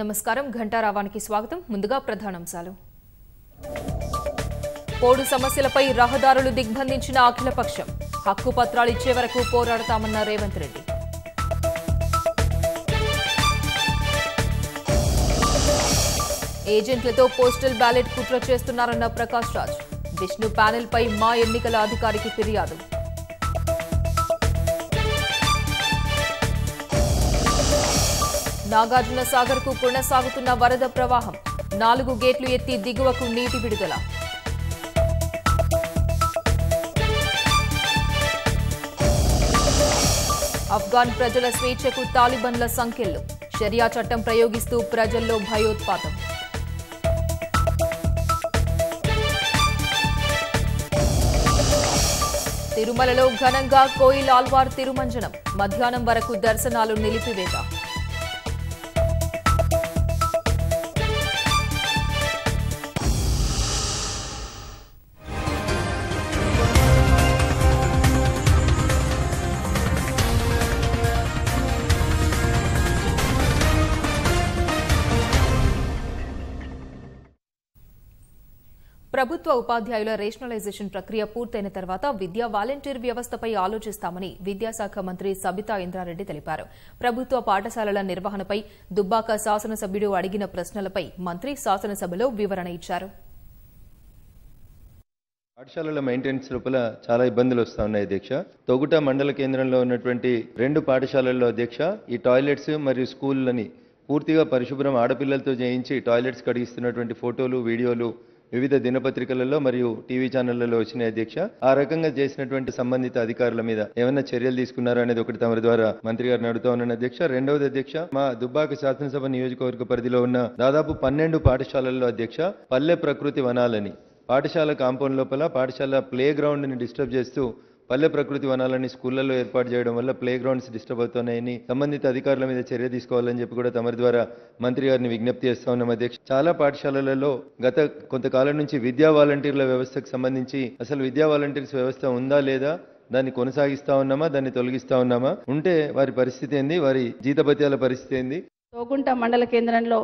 నమస్కారం ఘంటారావానికి స్వాగతం ముందుగా ప్రధానాంశాలు పోడు సమస్యలపై రహదారులు దిగ్బంధించిన అఖిలపక్షం హక్కు పత్రాలు ఇచ్చే వరకు పోరాడతామన్న రేవంత్ రెడ్డి ఏజెంట్లతో పోస్టల్ బ్యాలెట్ కుట్ర చేస్తున్నారన్న ప్రకాష్ రాజ్ విష్ణు ప్యానెల్పై మా ఎన్నికల అధికారికి ఫిర్యాదు నాగార్జున సాగర్ కు కొనసాగుతున్న వరద ప్రవాహం నాలుగు గేట్లు ఎత్తి దిగువకు నీటి విడుదల ఆఫ్ఘాన్ ప్రజల స్వేచ్ఛకు తాలిబన్ల సంఖ్యలు షరియా చట్టం ప్రయోగిస్తూ ప్రజల్లో భయోత్పాతం తిరుమలలో ఘనంగా కోయిల్ ఆల్వార్ తిరుమంజనం మధ్యాహ్నం వరకు దర్శనాలు నిలిపివేశారు ప్రభుత్వ ఉపాధ్యాయుల రేషనలైజేషన్ ప్రక్రియ పూర్తయిన తర్వాత విద్యా వాలంటీర్ వ్యవస్థపై ఆలోచిస్తామని విద్యాశాఖ మంత్రి సబితా ఇంద్రారెడ్డి తెలిపారు ప్రభుత్వ పాఠశాలల నిర్వహణపై దుబ్బాక శాసనసభ్యుడు అడిగిన ప్రశ్నలపై మంత్రి శాసనసభలో వివరణ ఇచ్చారు పాఠశాలల మెయింటెనెన్స్ లోపల చాలా ఇబ్బందులు వస్తా ఉన్నాయి దీక్ష తొగుట మండల కేంద్రంలో ఉన్నటువంటి రెండు పాఠశాలల్లో దీక్ష ఈ టాయిలెట్స్ మరియు స్కూళ్ళని పూర్తిగా పరిశుభ్రం ఆడపిల్లలతో చేయించి టాయిలెట్స్ కడిగిస్తున్నటువంటి ఫోటోలు వీడియోలు వివిధ దినపత్రికలలో మరియు టీవీ ఛానళ్లలో వచ్చిన అధ్యక్ష ఆ రకంగా చేసినటువంటి సంబంధిత అధికారుల మీద ఏమైనా చర్యలు తీసుకున్నారా అనేది ఒకటి తమరి ద్వారా మంత్రి గారిని అడుగుతా ఉన్నాను అధ్యక్ష రెండవది అధ్యక్ష మా దుబ్బాక శాసనసభ నియోజకవర్గ పరిధిలో ఉన్న దాదాపు పన్నెండు పాఠశాలల్లో అధ్యక్ష పల్లె ప్రకృతి వనాలని పాఠశాల కాంపౌండ్ లోపల పాఠశాల ప్లే గ్రౌండ్ని డిస్టర్బ్ చేస్తూ పల్లె ప్రకృతి వనాలని స్కూళ్లలో ఏర్పాటు చేయడం వల్ల ప్లే గ్రౌండ్స్ డిస్టర్బ్ అవుతున్నాయని సంబంధిత అధికారుల మీద చర్య తీసుకోవాలని చెప్పి కూడా తమరి ద్వారా మంత్రి గారిని విజ్ఞప్తి చేస్తా ఉన్నాం అధ్యక్ష చాలా పాఠశాలలలో గత కొంతకాలం నుంచి విద్యా వాలంటీర్ల వ్యవస్థకు సంబంధించి అసలు విద్యా వాలంటీర్స్ వ్యవస్థ ఉందా లేదా దాన్ని కొనసాగిస్తా ఉన్నామా దాన్ని తొలగిస్తా ఉన్నామా ఉంటే వారి పరిస్థితి ఏంది వారి జీతభత్యాల పరిస్థితి ఏంది తోగుంట మండల కేంద్రంలో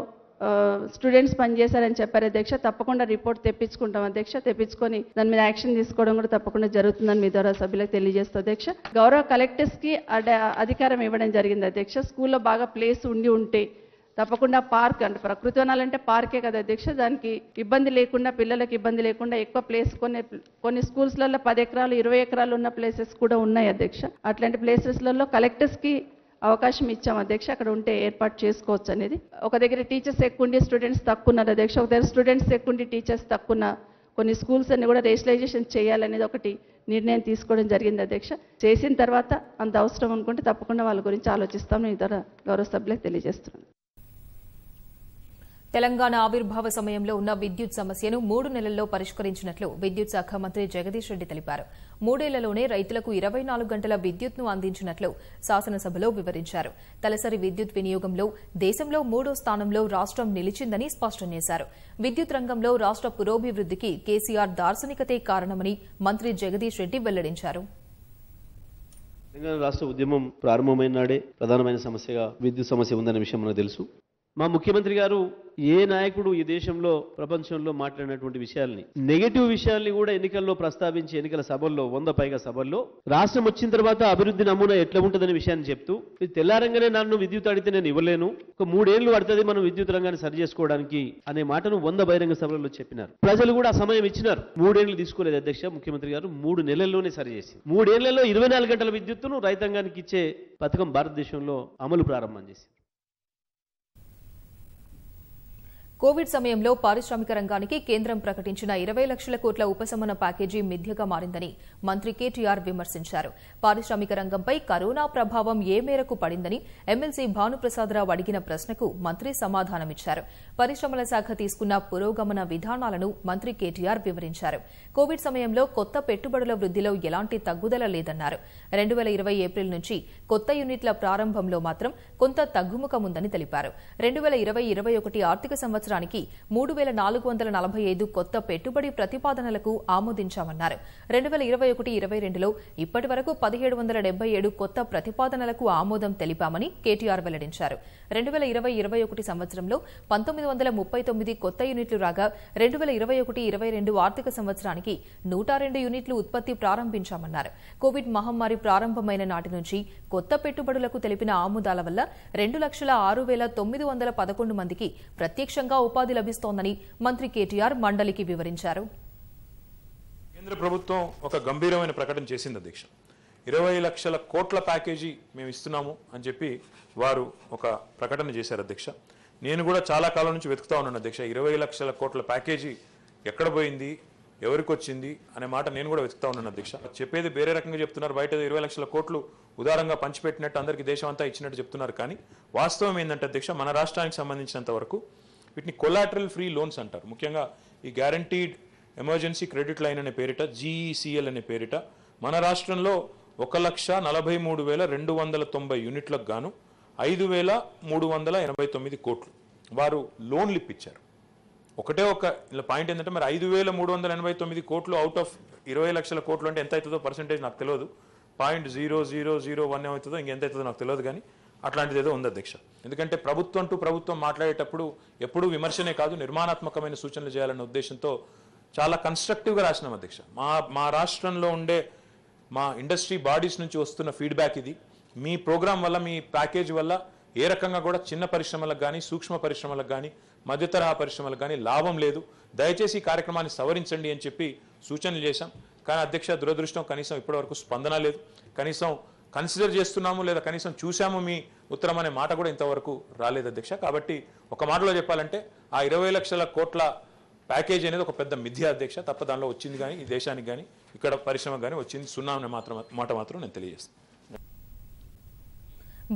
స్టూడెంట్స్ పనిచేశారని చెప్పారు అధ్యక్ష తప్పకుండా రిపోర్ట్ తెప్పించుకుంటాం అధ్యక్ష తెప్పించుకొని దాని మీద యాక్షన్ తీసుకోవడం కూడా తప్పకుండా జరుగుతుందని మీ ద్వారా సభ్యులకు తెలియజేస్తూ అధ్యక్ష గౌరవ కలెక్టర్స్కి అధికారం ఇవ్వడం జరిగింది అధ్యక్ష స్కూల్లో బాగా ప్లేస్ ఉండి ఉంటే తప్పకుండా పార్క్ అంటే ప్రకృతి వనాలంటే పార్కే కదా అధ్యక్ష దానికి ఇబ్బంది లేకుండా పిల్లలకు ఇబ్బంది లేకుండా ఎక్కువ ప్లేస్ కొన్ని కొన్ని స్కూల్స్లలో పది ఎకరాలు ఇరవై ఎకరాలు ఉన్న ప్లేసెస్ కూడా ఉన్నాయి అధ్యక్ష అట్లాంటి ప్లేసెస్లలో కలెక్టర్స్కి అవకాశం ఇచ్చాం అధ్యక్ష అక్కడ ఉంటే ఏర్పాటు చేసుకోవచ్చు అనేది ఒక దగ్గర టీచర్స్ ఎక్కువ స్టూడెంట్స్ తక్కువ ఉన్నారు అధ్యక్ష ఒక దగ్గర స్టూడెంట్స్ ఎక్కువ ఉండి టీచర్స్ తక్కువ ఉన్న కొన్ని స్కూల్స్ అన్ని కూడా రేషనలైజేషన్ చేయాలనేది ఒకటి నిర్ణయం తీసుకోవడం జరిగింది అధ్యక్ష చేసిన తర్వాత అంత అవసరం అనుకుంటే తప్పకుండా వాళ్ళ గురించి ఆలోచిస్తామని ఇతర గౌరవ సభ్యులకు తెలియజేస్తున్నాను తెలంగాణ ఆవిర్భావ సమయంలో ఉన్న విద్యుత్ సమస్యను మూడు నెలల్లో పరిష్కరించినట్లు విద్యుత్ శాఖ మంత్రి జగదీష్ రెడ్డి తెలిపారు మూడేళ్లలోనే రైతులకు ఇరవై నాలుగు గంటల విద్యుత్ను అందించినట్లు శాసనసభలో వివరించారు తలసరి విద్యుత్ వినియోగంలో దేశంలో మూడో స్థానంలో రాష్టం నిలిచిందని స్పష్టం చేశారు విద్యుత్ రంగంలో రాష్ట పురోభివృద్దికి కేసీఆర్ దార్శనికతే కారణమని మంత్రి జగదీష్ రెడ్డి వెల్లడించారు తెలంగాణ రాష్ట్ర ఉద్యమం ప్రారంభమైన నాడే ప్రధానమైన సమస్యగా విద్యుత్ సమస్య ఉందనే విషయం మనకు తెలుసు మా ముఖ్యమంత్రి గారు ఏ నాయకుడు ఈ దేశంలో ప్రపంచంలో మాట్లాడినటువంటి విషయాల్ని నెగిటివ్ విషయాల్ని కూడా ఎన్నికల్లో ప్రస్తావించి ఎన్నికల సభల్లో వంద పైగా సభల్లో రాష్ట్రం వచ్చిన తర్వాత అభివృద్ధి నమూనా ఎట్లా ఉంటుందనే విషయాన్ని చెప్తూ తెల్లారంగానే నన్ను విద్యుత్ అడిగితే నేను ఇవ్వలేను ఒక మూడేళ్లు పడుతుంది మనం విద్యుత్ రంగాన్ని సరి చేసుకోవడానికి అనే మాటను వంద బహిరంగ సభలలో చెప్పినారు ప్రజలు కూడా ఆ సమయం ఇచ్చినారు మూడేళ్లు తీసుకోలేదు అధ్యక్ష ముఖ్యమంత్రి గారు మూడు నెలల్లోనే సరిచేసి మూడేళ్లలో ఇరవై నాలుగు గంటల విద్యుత్తును రైతాంగానికి ఇచ్చే పథకం భారతదేశంలో అమలు ప్రారంభం చేసింది కోవిడ్ సమయంలో పారిశ్రామిక రంగానికి కేంద్రం ప్రకటించిన ఇరవై లక్షల కోట్ల ఉపశమన ప్యాకేజీ మిథ్యగా మారిందని మంత్రి కేటీఆర్ విమర్శించారు పారిశ్రామిక రంగంపై కరోనా ప్రభావం ఏ మేరకు పడిందని ఎమ్మెల్సీ భానుప్రసాదరావు అడిగిన ప్రశ్నకు మంత్రి సమాధానమిచ్చారు పరిశ్రమల శాఖ తీసుకున్న పురోగమన విధానాలను మంత్రి కేటీఆర్ వివరించారు కోవిడ్ సమయంలో కొత్త పెట్టుబడుల వృద్ధిలో ఎలాంటి తగ్గుదల లేదన్నారు రెండు వేల ఇరవై ఏప్రిల్ నుంచి కొత్త యూనిట్ల ప్రారంభంలో మాత్రం కొంత తగ్గుముఖముందని తెలిపారు రెండు వేల ఇరవై ఇరవై ఒకటి ఆర్థిక సంవత్సరం సంవత్సరానికి మూడు వేల నాలుగు వందల నలభై ఐదు కొత్త పెట్టుబడి ప్రతిపాదనలకు ఆమోదించామన్నారు రెండు వేల ఇరవై ఒకటి ఇరవై రెండులో ఇప్పటి వరకు పదిహేడు వందల డెబ్బై ఏడు కొత్త ప్రతిపాదనలకు ఆమోదం తెలిపామని కేటీఆర్ వెల్లడించారు రెండు వేల ఇరవై ఇరవై ఒకటి సంవత్సరంలో పంతొమ్మిది వందల ముప్పై తొమ్మిది కొత్త యూనిట్లు రాగా రెండు వేల ఇరవై ఒకటి ఇరవై రెండు ఆర్థిక సంవత్సరానికి నూట రెండు యూనిట్లు ఉత్పత్తి ప్రారంభించామన్నారు కోవిడ్ మహమ్మారి ప్రారంభమైన నాటి నుంచి కొత్త పెట్టుబడులకు తెలిపిన ఆమోదాల వల్ల రెండు లక్షల ఆరు వేల తొమ్మిది వందల పదకొండు మందికి ప్రత్యక్షంగా ఉచితంగా ఉపాధి లభిస్తోందని మంత్రి కేటీఆర్ మండలికి వివరించారు కేంద్ర ప్రభుత్వం ఒక గంభీరమైన ప్రకటన చేసింది అధ్యక్ష ఇరవై లక్షల కోట్ల ప్యాకేజీ మేము ఇస్తున్నాము అని చెప్పి వారు ఒక ప్రకటన చేశారు అధ్యక్ష నేను కూడా చాలా కాలం నుంచి వెతుకుతా ఉన్నాను అధ్యక్ష ఇరవై లక్షల కోట్ల ప్యాకేజీ ఎక్కడ పోయింది ఎవరికి వచ్చింది అనే మాట నేను కూడా వెతుకుతా ఉన్నాను అధ్యక్ష చెప్పేది వేరే రకంగా చెప్తున్నారు బయట ఇరవై లక్షల కోట్లు ఉదారంగా పంచిపెట్టినట్టు అందరికీ దేశం అంతా ఇచ్చినట్టు చెప్తున్నారు కానీ వాస్తవం ఏంటంటే అధ్యక్ష మన రాష్ట్రానికి సంబంధించినంత వరకు వీటిని కొలాటరల్ ఫ్రీ లోన్స్ అంటారు ముఖ్యంగా ఈ గ్యారంటీడ్ ఎమర్జెన్సీ క్రెడిట్ లైన్ అనే పేరిట జీఈసీఎల్ e అనే పేరిట మన రాష్ట్రంలో ఒక లక్ష నలభై మూడు వేల రెండు వందల తొంభై యూనిట్లకు గాను ఐదు వేల మూడు వందల ఎనభై తొమ్మిది కోట్లు వారు లోన్లు ఇప్పించారు ఒకటే ఒక పాయింట్ ఏంటంటే మరి ఐదు వేల మూడు వందల ఎనభై తొమ్మిది కోట్లు అవుట్ ఆఫ్ ఇరవై లక్షల కోట్లు అంటే ఎంత అవుతుందో పర్సంటేజ్ నాకు తెలియదు point zero zero zero one ఏమవుతుందో ఇంకెంత అవుతుందో నాకు తెలియదు కానీ అట్లాంటిది ఏదో ఉంది అధ్యక్ష ఎందుకంటే ప్రభుత్వం అంటూ ప్రభుత్వం మాట్లాడేటప్పుడు ఎప్పుడూ విమర్శనే కాదు నిర్మాణాత్మకమైన సూచనలు చేయాలనే ఉద్దేశంతో చాలా కన్స్ట్రక్టివ్గా రాసినాం అధ్యక్ష మా మా రాష్ట్రంలో ఉండే మా ఇండస్ట్రీ బాడీస్ నుంచి వస్తున్న ఫీడ్బ్యాక్ ఇది మీ ప్రోగ్రాం వల్ల మీ ప్యాకేజ్ వల్ల ఏ రకంగా కూడా చిన్న పరిశ్రమలకు కానీ సూక్ష్మ పరిశ్రమలకు కానీ మధ్యతరహా పరిశ్రమలకు కానీ లాభం లేదు దయచేసి ఈ కార్యక్రమాన్ని సవరించండి అని చెప్పి సూచనలు చేశాం కానీ అధ్యక్ష దురదృష్టం కనీసం ఇప్పటివరకు స్పందన లేదు కనీసం కన్సిడర్ చేస్తున్నాము లేదా కనీసం చూసాము మీ ఉత్తరం అనే మాట కూడా ఇంతవరకు రాలేదు అధ్యక్ష కాబట్టి ఒక మాటలో చెప్పాలంటే ఆ ఇరవై లక్షల కోట్ల ప్యాకేజ్ అనేది ఒక పెద్ద మిథ్య అధ్యక్ష తప్ప దానిలో వచ్చింది కానీ ఈ దేశానికి కానీ ఇక్కడ పరిశ్రమకు కానీ వచ్చింది సున్నా అనే మాత్రం మాట మాత్రం నేను తెలియజేస్తాను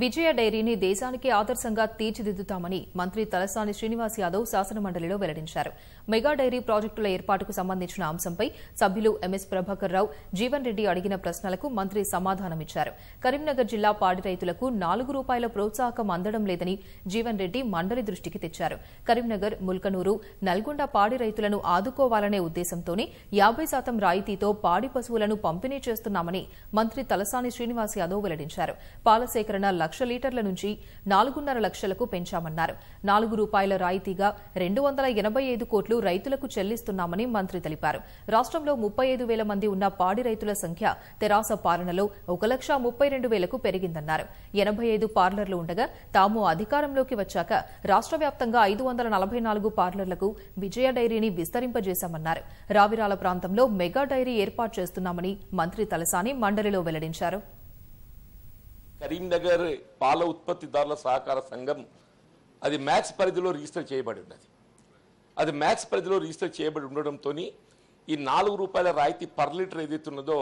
విజయ డైరీని దేశానికి ఆదర్శంగా తీర్చిదిద్దుతామని మంత్రి తలసాని శ్రీనివాస్ యాదవ్ శాసనమండలిలో వెల్లడించారు మెగా డైరీ ప్రాజెక్టుల ఏర్పాటుకు సంబంధించిన అంశంపై సభ్యులు ఎంఎస్ ప్రభాకర్ రావు జీవన్ రెడ్డి అడిగిన ప్రశ్నలకు మంత్రి సమాధానమిచ్చారు కరీంనగర్ జిల్లా పాడి రైతులకు నాలుగు రూపాయల ప్రోత్సాహకం అందడం లేదని జీవన్ రెడ్డి మండలి దృష్టికి తెచ్చారు కరీంనగర్ ముల్కనూరు నల్గొండ పాడి రైతులను ఆదుకోవాలనే ఉద్దేశంతోనే యాబై శాతం రాయితీతో పాడి పశువులను పంపిణీ చేస్తున్నామని మంత్రి తలసాని శ్రీనివాస్ యాదవ్ వెల్లడించారు పాలసేకరణ లక్ష లీటర్ల నుంచి నాలుగున్నర లక్షలకు పెంచామన్నారు నాలుగు రూపాయల రాయితీగా రెండు వందల ఎనభై ఐదు కోట్లు రైతులకు చెల్లిస్తున్నామని మంత్రి తెలిపారు రాష్ట్రంలో ముప్పై ఐదు వేల మంది ఉన్న పాడి రైతుల సంఖ్య తెరాస పాలనలో ఒక లక్ష ముప్పై రెండు వేలకు పెరిగిందన్నారు ఎనభై ఐదు పార్లర్లు ఉండగా తాము అధికారంలోకి వచ్చాక రాష్ట్ర వ్యాప్తంగా ఐదు వందల నలభై నాలుగు పార్లర్లకు విజయ డైరీని విస్తరింపజేశామన్నారు రావిరాల ప్రాంతంలో మెగా డైరీ ఏర్పాటు చేస్తున్నామని మంత్రి తలసాని మండలిలో వెల్లడించారు కరీంనగర్ పాల ఉత్పత్తిదారుల సహకార సంఘం అది మ్యాక్స్ పరిధిలో రిజిస్టర్ చేయబడి ఉన్నది అది మ్యాక్స్ పరిధిలో రిజిస్టర్ చేయబడి ఉండడంతో ఈ నాలుగు రూపాయల రాయితీ పర్ లీటర్ ఉన్నదో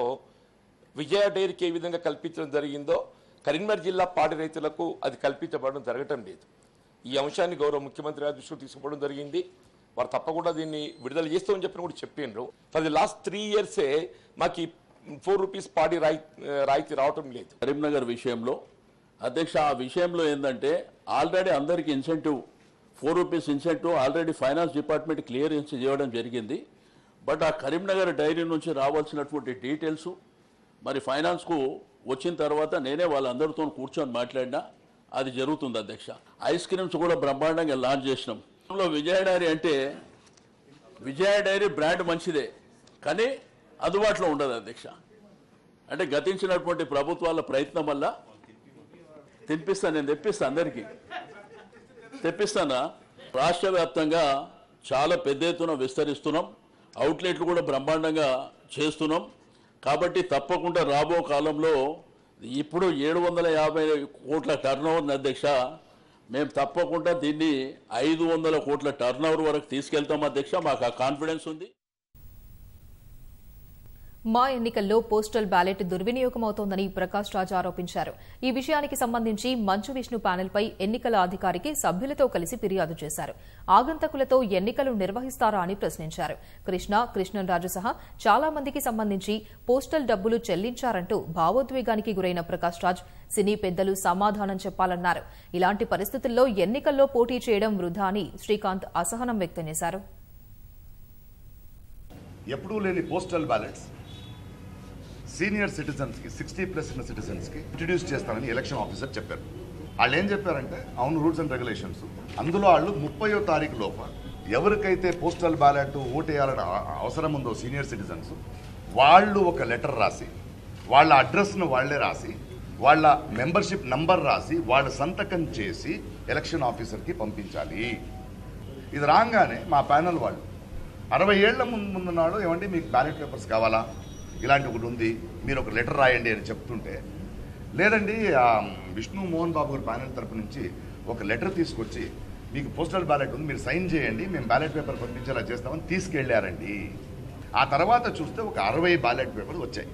విజయ డైరీకి ఏ విధంగా కల్పించడం జరిగిందో కరీంనగర్ జిల్లా పాడి రైతులకు అది కల్పించబడడం జరగటం లేదు ఈ అంశాన్ని గౌరవ ముఖ్యమంత్రి గారి దృష్టిలో తీసుకోవడం జరిగింది వారు తప్పకుండా దీన్ని విడుదల చేస్తామని చెప్పిన కూడా చెప్పిండ్రు ఫర్ ది లాస్ట్ త్రీ ఇయర్సే మాకు ఫోర్ రూపీస్ పాడి రాయి రాయితీ రావటం లేదు కరీంనగర్ విషయంలో అధ్యక్ష ఆ విషయంలో ఏంటంటే ఆల్రెడీ అందరికీ incentive four rupees incentive already finance department clearance చేయడం జరిగింది బట్ ఆ కరీంనగర్ డైరీ నుంచి రావాల్సినటువంటి డీటెయిల్స్ మరి ఫైనాన్స్కు వచ్చిన తర్వాత నేనే వాళ్ళందరితో కూర్చొని మాట్లాడినా అది జరుగుతుంది అధ్యక్ష ఐస్ క్రీమ్స్ కూడా బ్రహ్మాండంగా లాంచ్ చేసినాం విజయ డైరీ అంటే విజయ డైరీ బ్రాండ్ మంచిదే కానీ అందుబాటులో ఉండదు అధ్యక్ష అంటే గతించినటువంటి ప్రభుత్వాల ప్రయత్నం వల్ల తినిపిస్తాను నేను తెప్పిస్తాను అందరికీ తెప్పిస్తానా రాష్ట్ర వ్యాప్తంగా చాలా పెద్ద ఎత్తున విస్తరిస్తున్నాం అవుట్లెట్లు కూడా బ్రహ్మాండంగా చేస్తున్నాం కాబట్టి తప్పకుండా రాబో కాలంలో ఇప్పుడు ఏడు వందల యాభై కోట్ల టర్న్ ఓవర్ అధ్యక్ష మేము తప్పకుండా దీన్ని ఐదు వందల కోట్ల టర్న్ ఓవర్ వరకు తీసుకెళ్తాం అధ్యక్ష మాకు ఆ కాన్ఫిడెన్స్ ఉంది మా ఎన్నికల్లో పోస్టల్ బ్యాలెట్ దుర్వినియోగమవుతోందని ప్రకాష్ రాజ్ ఆరోపించారు ఈ విషయానికి సంబంధించి మంచు విష్ణు ప్యానెల్పై ఎన్నికల అధికారికి సభ్యులతో కలిసి ఫిర్యాదు చేశారు ఆగంతకులతో ఎన్నికలు నిర్వహిస్తారా అని ప్రశ్నించారు కృష్ణ రాజు సహా చాలా మందికి సంబంధించి పోస్టల్ డబ్బులు చెల్లించారంటూ భావోద్వేగానికి గురైన ప్రకాష్ రాజ్ సినీ పెద్దలు సమాధానం చెప్పాలన్నారు ఇలాంటి పరిస్థితుల్లో ఎన్నికల్లో పోటీ చేయడం వృధా అని శ్రీకాంత్ అసహనం వ్యక్తం చేశారు ఎప్పుడూ లేని పోస్టల్ బ్యాలెట్స్ సీనియర్ సిటిజన్స్కి సిక్స్టీ ప్లస్ ఉన్న సిటిజన్స్కి ఇంట్రడ్యూస్ చేస్తానని ఎలక్షన్ ఆఫీసర్ చెప్పారు వాళ్ళు ఏం చెప్పారంటే అవును రూల్స్ అండ్ రెగ్యులేషన్స్ అందులో వాళ్ళు ముప్పయో తారీఖు లోపల ఎవరికైతే పోస్టల్ బ్యాలెట్ ఓటేయాలని అవసరం ఉందో సీనియర్ సిటిజన్స్ వాళ్ళు ఒక లెటర్ రాసి వాళ్ళ అడ్రస్ను వాళ్లే రాసి వాళ్ళ మెంబర్షిప్ నంబర్ రాసి వాళ్ళ సంతకం చేసి ఎలక్షన్ ఆఫీసర్కి పంపించాలి ఇది రాగానే మా ప్యానల్ వాళ్ళు అరవై ఏళ్ల ముందు ముందున్నాడు ఏమంటే మీకు బ్యాలెట్ పేపర్స్ కావాలా ఇలాంటి ఒకటి ఉంది మీరు ఒక లెటర్ రాయండి అని చెప్తుంటే లేదండి విష్ణు మోహన్ బాబు గారి ప్యానెల్ తరపు నుంచి ఒక లెటర్ తీసుకొచ్చి మీకు పోస్టల్ బ్యాలెట్ ఉంది మీరు సైన్ చేయండి మేము బ్యాలెట్ పేపర్ పంపించేలా చేస్తామని తీసుకెళ్లారండి ఆ తర్వాత చూస్తే ఒక అరవై బ్యాలెట్ పేపర్లు వచ్చాయి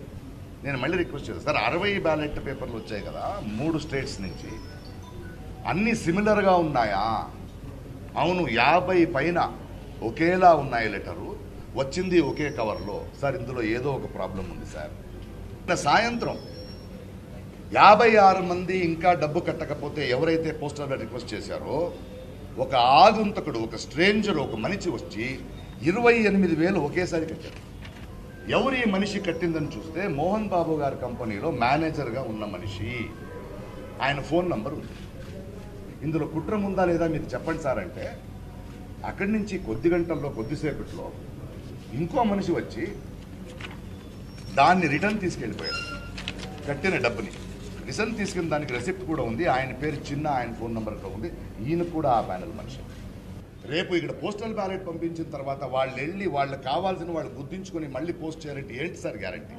నేను మళ్ళీ రిక్వెస్ట్ చేస్తాను సార్ అరవై బ్యాలెట్ పేపర్లు వచ్చాయి కదా మూడు స్టేట్స్ నుంచి అన్నీ సిమిలర్గా ఉన్నాయా అవును యాభై పైన ఒకేలా ఉన్నాయి లెటరు వచ్చింది ఒకే కవర్లో సార్ ఇందులో ఏదో ఒక ప్రాబ్లం ఉంది సార్ సాయంత్రం యాభై ఆరు మంది ఇంకా డబ్బు కట్టకపోతే ఎవరైతే పోస్టర్ రిక్వెస్ట్ చేశారో ఒక ఆగుంతకుడు ఒక స్ట్రేంజర్ ఒక మనిషి వచ్చి ఇరవై ఎనిమిది వేలు ఒకేసారి కట్టారు ఎవరు ఈ మనిషి కట్టిందని చూస్తే మోహన్ బాబు గారి కంపెనీలో మేనేజర్గా ఉన్న మనిషి ఆయన ఫోన్ నంబర్ ఉంది ఇందులో కుట్రం ఉందా లేదా మీరు చెప్పండి సార్ అంటే అక్కడి నుంచి కొద్ది గంటల్లో కొద్దిసేపట్లో ఇంకో మనిషి వచ్చి దాన్ని రిటర్న్ తీసుకెళ్ళిపోయాడు కట్టిన డబ్బుని రిటర్న్ తీసుకున్న దానికి రెసిప్ట్ కూడా ఉంది ఆయన పేరు చిన్న ఆయన ఫోన్ నెంబర్లో ఉంది ఈయన కూడా ఆ ప్యానల్ మనిషి రేపు ఇక్కడ పోస్టల్ బ్యాలెట్ పంపించిన తర్వాత వాళ్ళు వెళ్ళి వాళ్ళకి కావాల్సిన వాళ్ళు గుర్తించుకొని మళ్ళీ పోస్ట్ చేయాలంటే ఏంటి సార్ గ్యారంటీ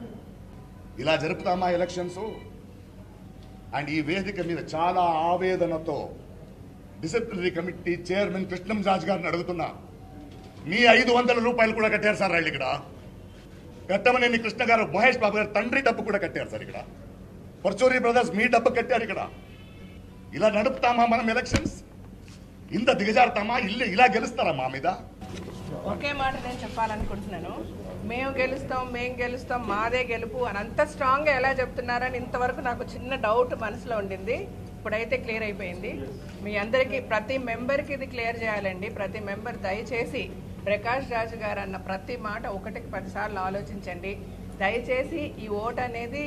ఇలా జరుపుతామా ఎలక్షన్స్ అండ్ ఈ వేదిక మీద చాలా ఆవేదనతో disciplinary committee chairman Krishnam Raju గారిని అడుగుతున్నా మీ ఐదు వందల రూపాయలు కూడా కట్టారు సార్ వాళ్ళు ఇక్కడ కట్టమనేని కృష్ణ గారు మహేష్ బాబు గారు తండ్రి డబ్బు కూడా కట్టారు సార్ ఇక్కడ పర్చూరి బ్రదర్స్ మీ డబ్బు కట్టారు ఇక్కడ ఇలా నడుపుతామా మనం ఎలక్షన్స్ ఇంత దిగజారుతామా ఇల్లు ఇలా గెలుస్తారా మా మీద ఒకే మాట నేను చెప్పాలనుకుంటున్నాను మేము గెలుస్తాం మేము గెలుస్తాం మాదే గెలుపు అని అంత స్ట్రాంగ్గా ఎలా చెప్తున్నారని ఇంతవరకు నాకు చిన్న డౌట్ మనసులో ఉండింది ఇప్పుడైతే క్లియర్ అయిపోయింది మీ అందరికీ ప్రతి మెంబర్కి ఇది క్లియర్ చేయాలండి ప్రతి మెంబర్ దయచేసి ప్రకాష్ రాజు గారు అన్న ప్రతి మాట ఒకటికి పదిసార్లు ఆలోచించండి దయచేసి ఈ ఓటు అనేది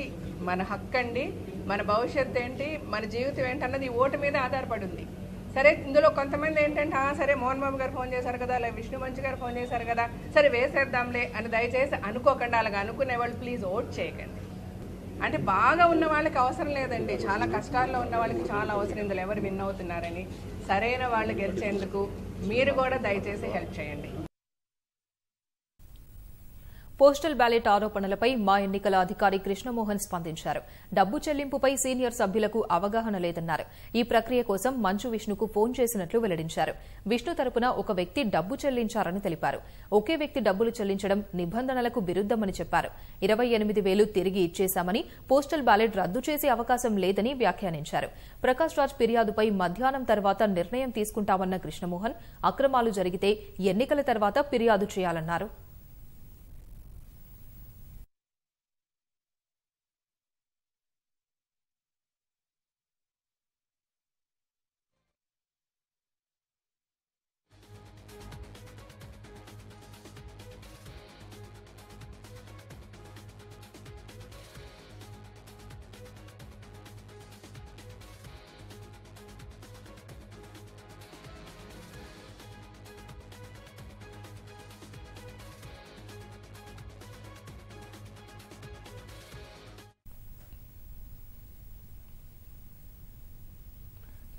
మన హక్కు అండి మన భవిష్యత్తు ఏంటి మన జీవితం ఏంటన్నది ఈ ఓటు మీద ఆధారపడి ఉంది సరే ఇందులో కొంతమంది ఏంటంటే సరే మోహన్ బాబు గారు ఫోన్ చేశారు కదా అలా విష్ణు మంచి గారు ఫోన్ చేశారు కదా సరే వేసేద్దాంలే అని దయచేసి అనుకోకండి అలాగ అనుకునే వాళ్ళు ప్లీజ్ ఓట్ చేయకండి అంటే బాగా ఉన్న వాళ్ళకి అవసరం లేదండి చాలా కష్టాల్లో ఉన్న వాళ్ళకి చాలా అవసరం ఇందులో ఎవరు విన్ అవుతున్నారని సరైన వాళ్ళు గెలిచేందుకు మీరు కూడా దయచేసి హెల్ప్ చేయండి పోస్టల్ బ్యాలెట్ ఆరోపణలపై మా ఎన్నికల అధికారి కృష్ణమోహన్ స్పందించారు డబ్బు చెల్లింపుపై సీనియర్ సభ్యులకు అవగాహన లేదన్నారు ఈ ప్రక్రియ కోసం మంచు విష్ణుకు ఫోన్ చేసినట్లు వెల్లడించారు విష్ణు తరపున ఒక వ్యక్తి డబ్బు చెల్లించారని తెలిపారు ఒకే వ్యక్తి డబ్బులు చెల్లించడం నిబంధనలకు విరుద్దమని చెప్పారు ఇరవై ఎనిమిది వేలు తిరిగి ఇచ్చేశామని పోస్టల్ బ్యాలెట్ రద్దు చేసే అవకాశం లేదని వ్యాఖ్యానించారు ప్రకాష్ రాజ్ ఫిర్యాదుపై మధ్యాహ్నం తర్వాత నిర్ణయం తీసుకుంటామన్న కృష్ణమోహన్ అక్రమాలు జరిగితే ఎన్నికల తర్వాత ఫిర్యాదు చేయాలన్నారు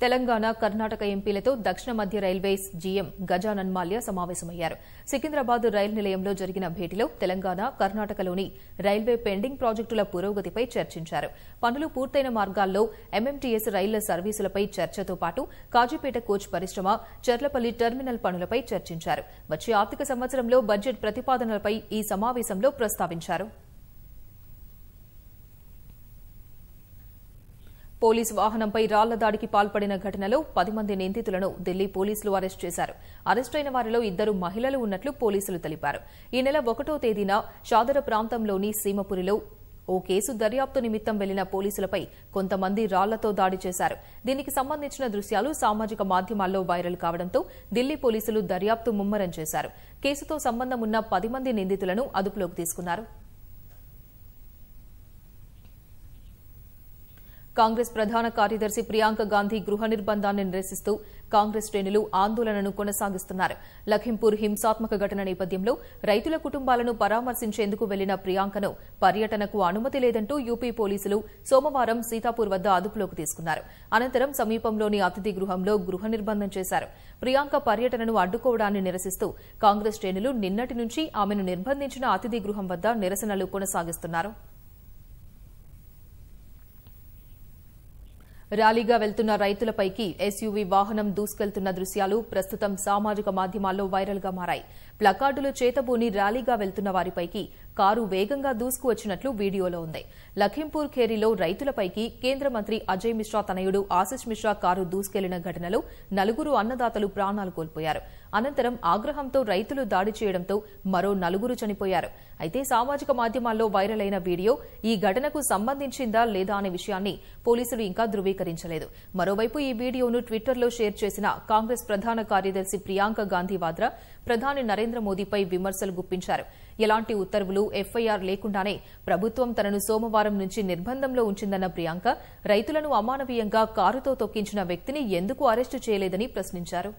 తెలంగాణ కర్ణాటక ఎంపీలతో దక్షిణ మధ్య రైల్వేస్ జీఎం గజానన్ మాల్యా సమావేశమయ్యారు సికింద్రాబాద్ రైలు నిలయంలో జరిగిన భేటీలో తెలంగాణ కర్ణాటకలోని రైల్వే పెండింగ్ ప్రాజెక్టుల పురోగతిపై చర్చించారు పనులు పూర్తయిన మార్గాల్లో ఎంఎంటీఎస్ రైళ్ల సర్వీసులపై చర్చతో పాటు కాజీపేట కోచ్ పరిశ్రమ చెర్లపల్లి టెర్మినల్ పనులపై చర్చించారు వచ్చే ఆర్థిక సంవత్సరంలో బడ్జెట్ ప్రతిపాదనలపై ఈ సమావేశంలో ప్రస్తావించారు పోలీసు వాహనంపై రాళ్ల దాడికి పాల్పడిన ఘటనలో పది మంది నిందితులను ఢిల్లీ పోలీసులు అరెస్ట్ చేశారు అరెస్టైన వారిలో ఇద్దరు మహిళలు ఉన్నట్లు పోలీసులు తెలిపారు ఈ నెల ఒకటో తేదీన షాదర ప్రాంతంలోని సీమపురిలో ఓ కేసు దర్యాప్తు నిమిత్తం వెళ్లిన పోలీసులపై కొంతమంది రాళ్లతో దాడి చేశారు దీనికి సంబంధించిన దృశ్యాలు సామాజిక మాధ్యమాల్లో వైరల్ కావడంతో ఢిల్లీ పోలీసులు దర్యాప్తు ముమ్మరం చేశారు కేసుతో సంబంధం ఉన్న పది మంది నిందితులను అదుపులోకి తీసుకున్నారు కాంగ్రెస్ ప్రధాన కార్యదర్శి ప్రియాంక గాంధీ గృహ నిర్బంధాన్ని నిరసిస్తూ కాంగ్రెస్ శ్రేణులు ఆందోళనను కొనసాగిస్తున్నారు లఖింపూర్ హింసాత్మక ఘటన నేపథ్యంలో రైతుల కుటుంబాలను పరామర్శించేందుకు వెళ్లిన ప్రియాంకను పర్యటనకు అనుమతి లేదంటూ యూపీ పోలీసులు సోమవారం సీతాపూర్ వద్ద అదుపులోకి తీసుకున్నారు అనంతరం సమీపంలోని అతిథి గృహంలో గృహ నిర్బంధం చేశారు ప్రియాంక పర్యటనను అడ్డుకోవడాన్ని నిరసిస్తూ కాంగ్రెస్ శ్రేణులు నిన్నటి నుంచి ఆమెను నిర్బంధించిన అతిథి గృహం వద్ద నిరసనలు కొనసాగిస్తున్నారు ర్యాలీగా వెళ్తున్న రైతులపైకి ఎస్యూవీ వాహనం దూసుకెళ్తున్న దృశ్యాలు ప్రస్తుతం సామాజిక మాధ్యమాల్లో వైరల్ గా మారాయి ప్లకార్డులు చేతబూని ర్యాలీగా వెళ్తున్న వారిపైకి కారు వేగంగా దూసుకు వచ్చినట్లు వీడియోలో ఉంది లఖింపూర్ ఖేరిలో రైతులపైకి కేంద్ర మంత్రి అజయ్ మిశ్రా తనయుడు ఆశిష్ మిశ్రా కారు దూసుకెళ్లిన ఘటనలో నలుగురు అన్నదాతలు ప్రాణాలు కోల్పోయారు అనంతరం ఆగ్రహంతో రైతులు దాడి చేయడంతో మరో నలుగురు చనిపోయారు అయితే సామాజిక మాధ్యమాల్లో వైరల్ అయిన వీడియో ఈ ఘటనకు సంబంధించిందా లేదా అనే విషయాన్ని పోలీసులు ఇంకా ధృవీకరించలేదు మరోవైపు ఈ వీడియోను ట్విట్టర్లో షేర్ చేసిన కాంగ్రెస్ ప్రధాన కార్యదర్శి ప్రియాంక గాంధీ వాద్రా ప్రధాని నరేంద్ర మోదీపై విమర్శలు గుప్పించారు ఎలాంటి ఉత్తర్వులు ఎఫ్ఐఆర్ లేకుండానే ప్రభుత్వం తనను సోమవారం నుంచి నిర్బంధంలో ఉంచిందన్న ప్రియాంక రైతులను అమానవీయంగా కారుతో తొక్కించిన వ్యక్తిని ఎందుకు అరెస్టు చేయలేదని ప్రశ్నించారు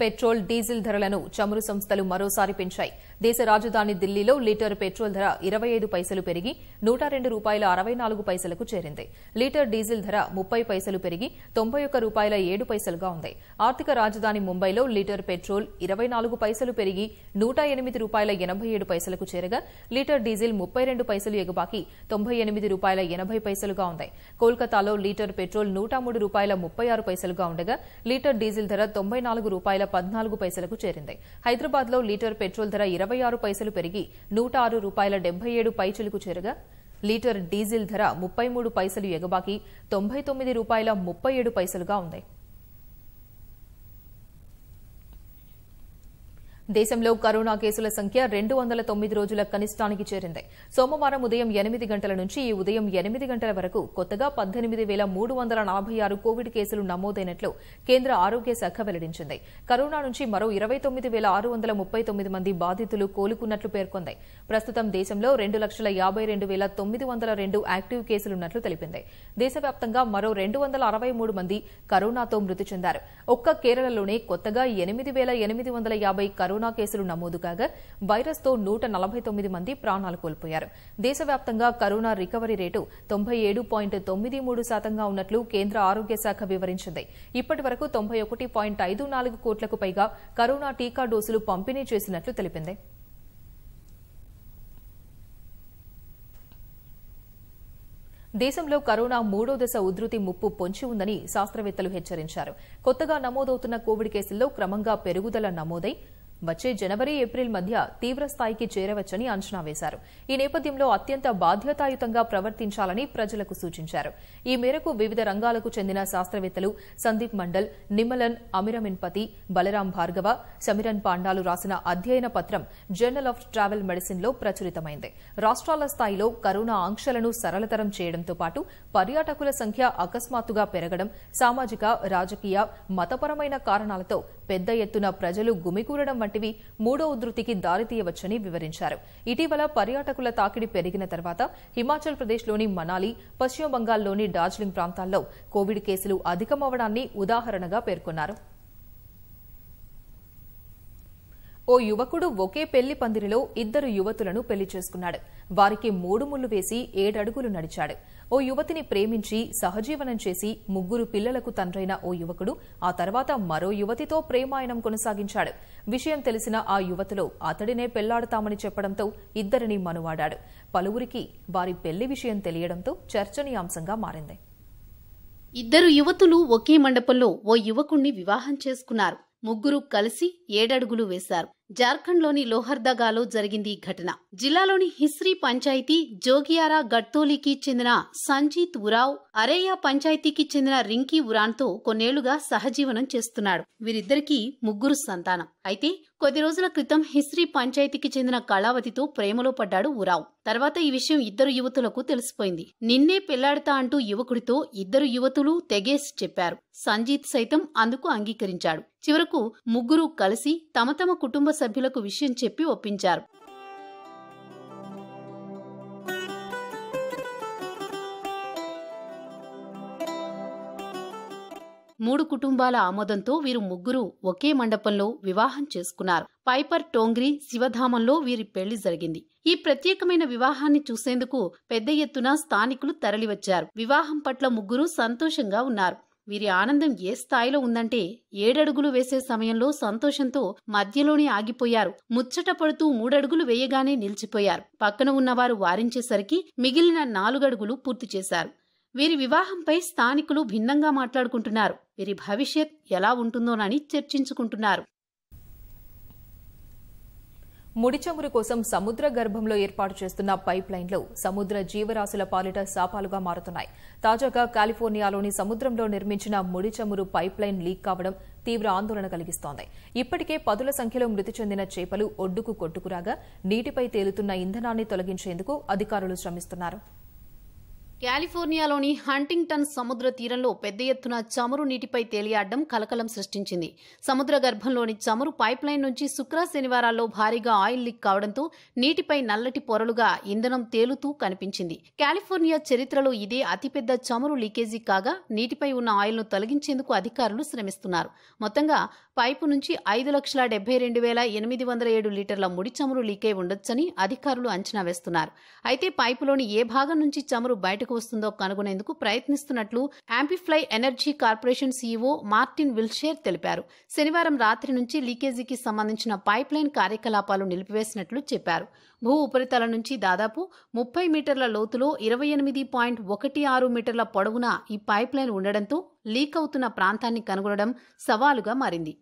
పెట్రోల్ డీజిల్ ధరలను చమురు సంస్థలు మరోసారి పెంచాయి దేశ రాజధాని ఢిల్లీలో లీటర్ పెట్రోల్ ధర ఇరవై ఐదు పైసలు పెరిగి నూట రెండు రూపాయల అరవై నాలుగు పైసలకు చేరింది లీటర్ డీజిల్ ధర ముప్పై పైసలు పెరిగి తొంభై ఒక్క రూపాయల ఏడు పైసలుగా ఉంది ఆర్థిక రాజధాని ముంబైలో లీటర్ పెట్రోల్ ఇరవై నాలుగు పైసలు పెరిగి నూట ఎనిమిది రూపాయల ఎనభై ఏడు పైసలకు చేరగా లీటర్ డీజిల్ ముప్పై రెండు పైసలు ఎగబాకి తొంభై ఎనిమిది రూపాయల ఎనభై పైసలుగా ఉంది కోల్కతాలో లీటర్ పెట్రోల్ నూట మూడు రూపాయల ముప్పై ఆరు పైసలుగా ఉండగా లీటర్ డీజిల్ ధర తొంభై నాలుగు రూపాయల పద్నాలుగు పైసలకు చేరింది హైదరాబాద్ లో లీటర్ పెట్రోల్ ధర ఇరవై ఆరు పైసలు పెరిగి నూట ఆరు రూపాయల డెబ్బై ఏడు పైచలకు చేరగా లీటర్ డీజిల్ ధర ముప్పై మూడు పైసలు ఎగబాకి తొంభై తొమ్మిది రూపాయల ముప్పై ఏడు పైసలుగా ఉంది దేశంలో కరోనా కేసుల సంఖ్య రెండు వందల తొమ్మిది రోజుల కనిష్టానికి చేరింది సోమవారం ఉదయం ఎనిమిది గంటల నుంచి ఈ ఉదయం ఎనిమిది గంటల వరకు కొత్తగా పద్దెనిమిది వేల మూడు వందల నలభై ఆరు కోవిడ్ కేసులు నమోదైనట్లు కేంద్ర ఆరోగ్య శాఖ వెల్లడించింది కరోనా నుంచి మరో ఇరవై తొమ్మిది వేల ఆరు వందల ముప్పై తొమ్మిది మంది బాధితులు కోలుకున్నట్లు పేర్కొంది ప్రస్తుతం దేశంలో రెండు లక్షల యాబై రెండు వేల తొమ్మిది వందల రెండు యాక్టివ్ కేసులున్నట్లు తెలిపింది దేశవ్యాప్తంగా మరో రెండు వందల అరవై మూడు మంది కరోనాతో మృతి చెందారు ఒక్క కేరళలోనే కొత్తగా ఎనిమిది వేల ఎనిమిది వందల యాబై కరోనా కరోనా కేసులు నమోదు కాగా తో నూట నలబై తొమ్మిది మంది ప్రాణాలు కోల్పోయారు దేశవ్యాప్తంగా కరోనా రికవరీ రేటు తొంభై ఏడు పాయింట్ తొమ్మిది మూడు శాతంగా ఉన్నట్లు కేంద్ర ఆరోగ్య శాఖ వివరించింది ఇప్పటి వరకు తొంభై ఒకటి పాయింట్ ఐదు నాలుగు కోట్లకు పైగా కరోనా టీకా డోసులు పంపిణీ చేసినట్లు తెలిపింది దేశంలో కరోనా మూడో దశ ఉధృతి ముప్పు పొంచి ఉందని శాస్త్రవేత్తలు హెచ్చరించారు కొత్తగా నమోదవుతున్న కోవిడ్ కేసుల్లో క్రమంగా పెరుగుదల నమోదై వచ్చే జనవరి ఏప్రిల్ మధ్య తీవ్రస్థాయికి చేరవచ్చని అంచనా వేశారు ఈ నేపథ్యంలో అత్యంత బాధ్యతాయుతంగా ప్రవర్తించాలని ప్రజలకు సూచించారు ఈ మేరకు వివిధ రంగాలకు చెందిన శాస్త్రవేత్తలు సందీప్ మండల్ నిమ్మలన్ అమిరమిన్పతి బలరాం భార్గవ సమిరన్ పాండాలు రాసిన అధ్యయన పత్రం జర్నల్ ఆఫ్ ట్రావెల్ మెడిసిన్లో ప్రచురితమైంది రాష్ట్రాల స్థాయిలో కరోనా ఆంక్షలను సరళతరం చేయడంతో పాటు పర్యాటకుల సంఖ్య అకస్మాత్తుగా పెరగడం సామాజిక రాజకీయ మతపరమైన కారణాలతో పెద్ద ఎత్తున ప్రజలు గుమికూరడం వంటివి మూడో ఉధృతికి దారితీయవచ్చని వివరించారు ఇటీవల పర్యాటకుల తాకిడి పెరిగిన తర్వాత హిమాచల్ ప్రదేశ్లోని మనాలి పశ్చిమ బంగాల్లోని డార్జిలింగ్ ప్రాంతాల్లో కోవిడ్ కేసులు అధికమవడాన్ని ఉదాహరణగా పేర్కొన్నారు ఓ యువకుడు ఒకే పెళ్లి పందిరిలో ఇద్దరు యువతులను పెళ్లి చేసుకున్నాడు వారికి మూడు ముళ్లు వేసి ఏడడుగులు నడిచాడు ఓ యువతిని ప్రేమించి సహజీవనం చేసి ముగ్గురు పిల్లలకు తండ్రైన ఓ యువకుడు ఆ తర్వాత మరో యువతితో ప్రేమాయణం కొనసాగించాడు విషయం తెలిసిన ఆ యువతిలో అతడినే పెళ్లాడతామని చెప్పడంతో ఇద్దరిని మనువాడాడు పలువురికి వారి పెళ్లి విషయం తెలియడంతో చర్చనీయాంశంగా మారింది ఇద్దరు యువతులు ఒకే మండపంలో ఓ యువకుణ్ణి వివాహం చేసుకున్నారు ముగ్గురు కలిసి ఏడడుగులు వేశారు జార్ఖండ్లోని లోహర్దగాలో జరిగింది ఈ ఘటన జిల్లాలోని హిస్రీ పంచాయతీ జోగియారా గడ్తోలీకి చెందిన సంజీత్ ఉరావ్ అరేయా పంచాయతీకి చెందిన రింకీ ఉరాన్తో కొన్నేళ్లుగా సహజీవనం చేస్తున్నాడు వీరిద్దరికీ ముగ్గురు సంతానం అయితే కొద్ది రోజుల క్రితం హిస్రీ పంచాయతీకి చెందిన కళావతితో ప్రేమలో పడ్డాడు ఉరావ్ తర్వాత ఈ విషయం ఇద్దరు యువతులకు తెలిసిపోయింది నిన్నే పెళ్లాడతా అంటూ యువకుడితో ఇద్దరు యువతులు తెగేసి చెప్పారు సంజీత్ సైతం అందుకు అంగీకరించాడు చివరకు ముగ్గురు కలిసి తమ తమ కుటుంబ సభ్యులకు విషయం చెప్పి ఒప్పించారు మూడు కుటుంబాల ఆమోదంతో వీరు ముగ్గురు ఒకే మండపంలో వివాహం చేసుకున్నారు పైపర్ టోంగ్రీ శివధామంలో వీరి పెళ్లి జరిగింది ఈ ప్రత్యేకమైన వివాహాన్ని చూసేందుకు పెద్ద ఎత్తున స్థానికులు తరలివచ్చారు వివాహం పట్ల ముగ్గురు సంతోషంగా ఉన్నారు వీరి ఆనందం ఏ స్థాయిలో ఉందంటే ఏడడుగులు వేసే సమయంలో సంతోషంతో మధ్యలోనే ఆగిపోయారు ముచ్చట పడుతూ మూడడుగులు వేయగానే నిలిచిపోయారు పక్కన ఉన్నవారు వారించేసరికి మిగిలిన నాలుగడుగులు పూర్తి చేశారు వీరి వివాహంపై స్థానికులు భిన్నంగా మాట్లాడుకుంటున్నారు వీరి భవిష్యత్ ఎలా ఉంటుందోనని చర్చించుకుంటున్నారు ముడిచమురు కోసం సముద్ర గర్భంలో ఏర్పాటు చేస్తున్న పైప్ లైన్లు సముద్ర జీవరాశుల పాలిట శాపాలుగా మారుతున్నాయి తాజాగా కాలిఫోర్నియాలోని సముద్రంలో నిర్మించిన ముడిచమురు పైప్ లైన్ లీక్ కావడం తీవ్ర ఆందోళన కలిగిస్తోంది ఇప్పటికే పదుల సంఖ్యలో మృతి చెందిన చేపలు ఒడ్డుకు కొట్టుకురాగా నీటిపై తేలుతున్న ఇంధనాన్ని తొలగించేందుకు అధికారులు శ్రమిస్తున్నారు కాలిఫోర్నియాలోని హంటింగ్టన్ సముద్ర తీరంలో పెద్ద ఎత్తున చమురు నీటిపై తేలియాడడం కలకలం సృష్టించింది సముద్ర గర్భంలోని చమురు పైప్లైన్ నుంచి శుక్ర శనివారాల్లో భారీగా ఆయిల్ లీక్ కావడంతో నీటిపై నల్లటి పొరలుగా ఇంధనం తేలుతూ కనిపించింది కాలిఫోర్నియా చరిత్రలో ఇదే అతిపెద్ద చమురు లీకేజీ కాగా నీటిపై ఉన్న ఆయిల్ను తొలగించేందుకు అధికారులు శ్రమిస్తున్నారు మొత్తంగా పైపు నుంచి ఐదు లక్షల డెబ్బై రెండు వేల ఎనిమిది వందల ఏడు లీటర్ల ముడి చమురు లీకై ఉండొచ్చని అధికారులు అంచనా వేస్తున్నారు అయితే పైపులోని ఏ భాగం నుంచి చమురు బయట బయటకు వస్తుందో కనుగొనేందుకు ప్రయత్నిస్తున్నట్లు Amplify energy corporation CEO Martin Willsher తెలిపారు శనివారం రాత్రి నుంచి లీకేజీకి సంబంధించిన పైప్లైన్ కార్యకలాపాలు నిలిపివేసినట్లు చెప్పారు భూ ఉపరితల నుంచి దాదాపు ముప్పై మీటర్ల లోతులో ఇరవై ఎనిమిది పాయింట్ ఒకటి ఆరు మీటర్ల పొడవున ఈ పైప్లైన్ ఉండడంతో లీక్ అవుతున్న ప్రాంతాన్ని కనుగొనడం సవాలుగా మారింది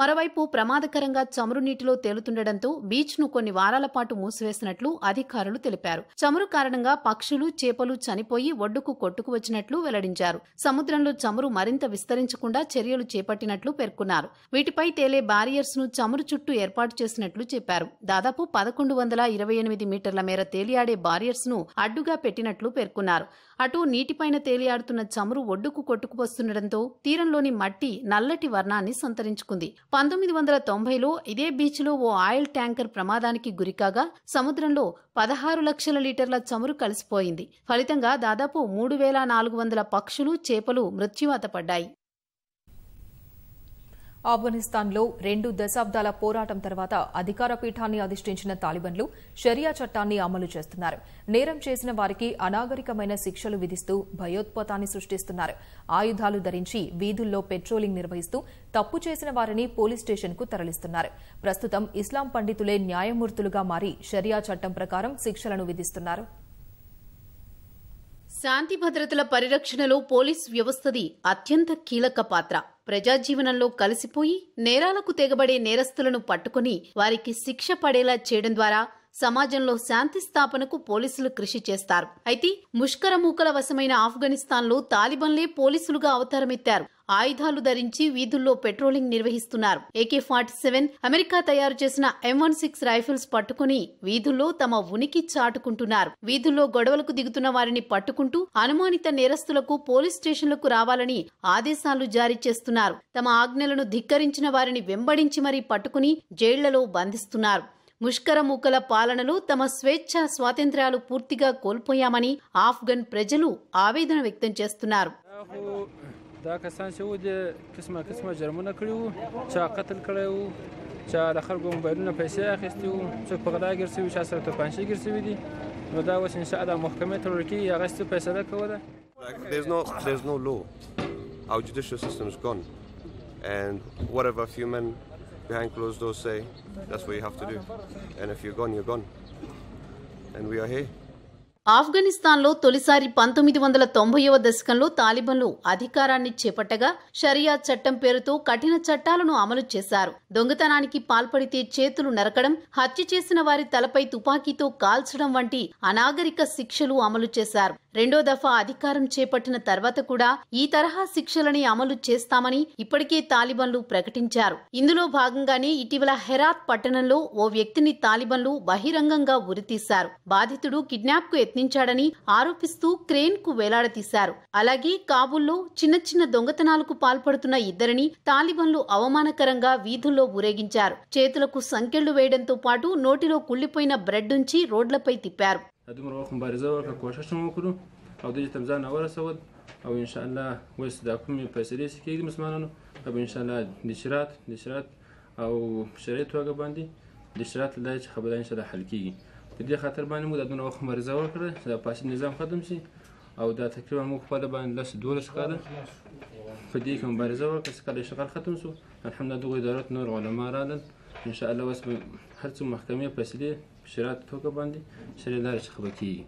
మరోవైపు ప్రమాదకరంగా చమురు నీటిలో తేలుతుండటంతో బీచ్ ను కొన్ని వారాల పాటు మూసివేసినట్లు అధికారులు తెలిపారు చమురు కారణంగా పక్షులు చేపలు చనిపోయి ఒడ్డుకు కొట్టుకు వచ్చినట్లు వెల్లడించారు సముద్రంలో చమురు మరింత విస్తరించకుండా చర్యలు చేపట్టినట్లు పేర్కొన్నారు వీటిపై తేలే బారియర్స్ ను చమురు చుట్టూ ఏర్పాటు చేసినట్లు చెప్పారు దాదాపు పదకొండు వందల ఇరవై ఎనిమిది మీటర్ల మేర తేలియాడే బారియర్స్ ను అడ్డుగా పెట్టినట్లు పేర్కొన్నారు అటు నీటిపైన తేలియాడుతున్న చమురు ఒడ్డుకు కొట్టుకు వస్తుండటంతో తీరంలోని మట్టి నల్లటి వర్ణాన్ని సంతరించుకుంది పంతొమ్మిది వందల తొంభైలో ఇదే బీచ్లో ఓ ఆయిల్ ట్యాంకర్ ప్రమాదానికి గురికాగా సముద్రంలో పదహారు లక్షల లీటర్ల చమురు కలిసిపోయింది ఫలితంగా దాదాపు మూడు వేల నాలుగు వందల పక్షులు చేపలు మృత్యువాత పడ్డాయి ఆఫ్ఘనిస్తాన్లో రెండు దశాబ్దాల పోరాటం తర్వాత అధికార పీఠాన్ని అధిష్ఠించిన తాలిబన్లు షరియా చట్టాన్ని అమలు చేస్తున్నారు నేరం చేసిన వారికి అనాగరికమైన శిక్షలు విధిస్తూ భయోత్పాతాన్ని సృష్టిస్తున్నారు ఆయుధాలు ధరించి వీధుల్లో పెట్రోలింగ్ నిర్వహిస్తూ తప్పు చేసిన వారిని పోలీస్ స్టేషన్కు తరలిస్తున్నారు ప్రస్తుతం ఇస్లాం పండితులే న్యాయమూర్తులుగా మారి షరియా చట్టం ప్రకారం శిక్షలను విధిస్తున్నారు శాంతి భద్రతల పరిరక్షణలో పోలీస్ వ్యవస్థది అత్యంత కీలక పాత్ర ప్రజాజీవనంలో కలిసిపోయి నేరాలకు తెగబడే నేరస్తులను పట్టుకుని వారికి శిక్ష పడేలా చేయడం ద్వారా సమాజంలో శాంతి స్థాపనకు పోలీసులు కృషి చేస్తారు అయితే ముష్కర మూకల వశమైన ఆఫ్ఘనిస్తాన్లో తాలిబన్లే పోలీసులుగా అవతారమెత్తారు ఆయుధాలు ధరించి వీధుల్లో పెట్రోలింగ్ నిర్వహిస్తున్నారు ఏకే ఫార్టీ సెవెన్ అమెరికా తయారు చేసిన ఎం వన్ సిక్స్ రైఫిల్స్ పట్టుకుని వీధుల్లో తమ ఉనికి చాటుకుంటున్నారు వీధుల్లో గొడవలకు దిగుతున్న వారిని పట్టుకుంటూ అనుమానిత నేరస్తులకు పోలీస్ స్టేషన్లకు రావాలని ఆదేశాలు జారీ చేస్తున్నారు తమ ఆజ్ఞలను ధిక్కరించిన వారిని వెంబడించి మరీ పట్టుకుని జైళ్లలో బంధిస్తున్నారు ముష్కరముక్కల పాలనలో తమ స్వేచ్ఛ స్వాతంత్ర్యాలు పూర్తిగా కోల్పోయామని ఆఫ్ఘన్ ప్రజలు ఆవేదన వ్యక్తం చేస్తున్నారు uh, دا کسان چې وو د قسمه قسمه جرمونه کړي وو چا قتل کړی وو چا له خلکو موبایلونه پیسې اخیستي وو څوک په غلا ګیر شوي چا سره توپانچې ګیر شوي دي نو دا اوس انشاءالله محکمې ته وړل کېږي هغه څه فیصله کوله There's no, there's no law. Our judicial system is gone. And whatever a few men behind closed doors say, that's what you have to do. And if you're gone, you're gone. And we are here. ఆఫ్ఘనిస్తాన్లో తొలిసారి పంతొమ్మిది వందల తొంభైవ దశకంలో తాలిబన్లు అధికారాన్ని చేపట్టగా షరియా చట్టం పేరుతో కఠిన చట్టాలను అమలు చేశారు దొంగతనానికి పాల్పడితే చేతులు నరకడం హత్య చేసిన వారి తలపై తుపాకీతో కాల్చడం వంటి అనాగరిక శిక్షలు అమలు చేశారు రెండో దఫా అధికారం చేపట్టిన తర్వాత కూడా ఈ తరహా శిక్షలని అమలు చేస్తామని ఇప్పటికే తాలిబన్లు ప్రకటించారు ఇందులో భాగంగానే ఇటీవల హెరాత్ పట్టణంలో ఓ వ్యక్తిని తాలిబన్లు బహిరంగంగా ఉరితీశారు బాధితుడు కిడ్నాప్ కు యత్నించాడని ఆరోపిస్తూ క్రేన్ కు వేలాడతీశారు అలాగే కాబుల్లో చిన్న చిన్న దొంగతనాలకు పాల్పడుతున్న ఇద్దరిని తాలిబన్లు అవమానకరంగా వీధుల్లో ఊరేగించారు చేతులకు సంకెళ్లు వేయడంతో పాటు నోటిలో కుళ్లిపోయిన బ్రెడ్ ఉంచి రోడ్లపై తిప్పారు دومره وخت مبارزه وکړه کوشش مو وکړو او دې ته ځان ورسول او ان شاء الله اوس دا کومې فیصلې چې کېږدي مسلمانانو به ان شاء الله د شرات د شرات او شرعي توګه باندې د شرات دا چې خبره ان شاء الله حل کېږي په دې خاطر باندې موږ د دومره وخت مبارزه وکړه چې د پاسي نظام ختم شي او دا تقریبا موږ په باندې لس دولس کاله په دې کې مبارزه وکړه چې کله شغل ختم شو الحمدلله دغه ادارات نور علما راغلل ان شاء الله اوس هر څو محکمې فیصلې په شرایطو توګه باندې شریدار څخه به کېږي